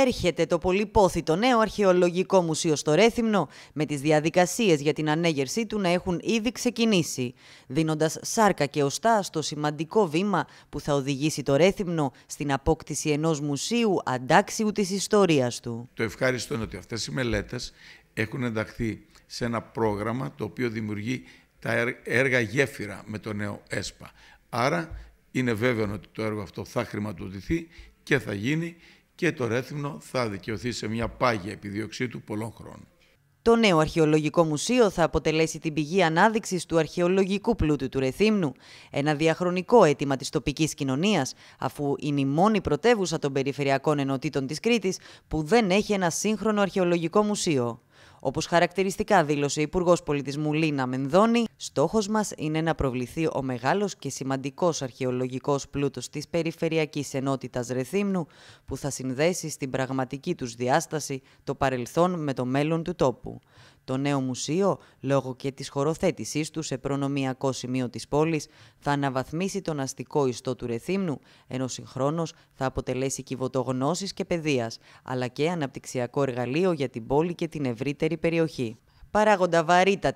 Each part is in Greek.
έρχεται το πολυπόθητο νέο αρχαιολογικό μουσείο στο Ρέθυμνο, με τις διαδικασίες για την ανέγερσή του να έχουν ήδη ξεκινήσει, δίνοντας σάρκα και οστά στο σημαντικό βήμα που θα οδηγήσει το Ρέθυμνο στην απόκτηση ενός μουσείου αντάξιου της ιστορίας του. Το ευχάριστο είναι ότι αυτές οι μελέτες έχουν ενταχθεί σε ένα πρόγραμμα το οποίο δημιουργεί τα έργα γέφυρα με το νέο ΕΣΠΑ. Άρα είναι βέβαιο ότι το έργο αυτό θα χρηματοδοτηθεί και θα γίνει και το Ρέθυμνο θα δικαιωθεί σε μια πάγια επιδίωξή του πολλών χρόνων. Το νέο αρχαιολογικό μουσείο θα αποτελέσει την πηγή ανάδειξης του αρχαιολογικού πλούτου του Ρεθύμνου, ένα διαχρονικό αίτημα της τοπικής κοινωνίας, αφού είναι η μόνη πρωτεύουσα των περιφερειακών ενωτήτων της Κρήτης που δεν έχει ένα σύγχρονο αρχαιολογικό μουσείο. Όπως χαρακτηριστικά δήλωσε ο Υπουργός Πολιτισμού Λίνα Μενδώνη, στόχος μας είναι να προβληθεί ο μεγάλος και σημαντικός αρχαιολογικός πλούτος της περιφερειακής ενότητας Ρεθύμνου, που θα συνδέσει στην πραγματική τους διάσταση το παρελθόν με το μέλλον του τόπου. Το νέο μουσείο, λόγω και της χωροθέτησής του σε προνομιακό σημείο της πόλης, θα αναβαθμίσει τον αστικό ιστό του Ρεθύμνου, ενώ συγχρόνως θα αποτελέσει κυβωτογνώσης και παιδείας, αλλά και αναπτυξιακό εργαλείο για την πόλη και την ευρύτερη περιοχή. Παράγοντα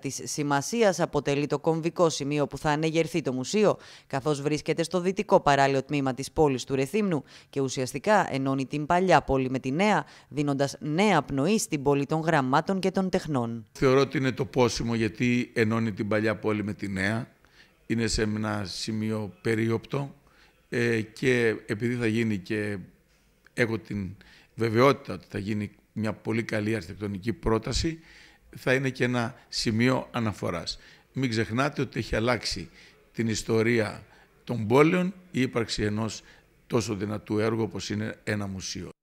τη σημασίας αποτελεί το κομβικό σημείο που θα ανεγερθεί το μουσείο, καθώς βρίσκεται στο δυτικό παράλληλο τμήμα της πόλης του Ρεθύμνου και ουσιαστικά ενώνει την παλιά πόλη με τη νέα, δίνοντας νέα πνοή στην πόλη των γραμμάτων και των τεχνών. Θεωρώ ότι είναι το πόσιμο γιατί ενώνει την παλιά πόλη με τη νέα. Είναι σε ένα σημείο περίοπτο ε, και επειδή θα γίνει και έχω την βεβαιότητα ότι θα γίνει μια πολύ καλή αρχιτεκτονική πρόταση, θα είναι και ένα σημείο αναφοράς. Μην ξεχνάτε ότι έχει αλλάξει την ιστορία των πόλεων η ύπαρξη ενός τόσο δυνατού έργου όπως είναι ένα μουσείο.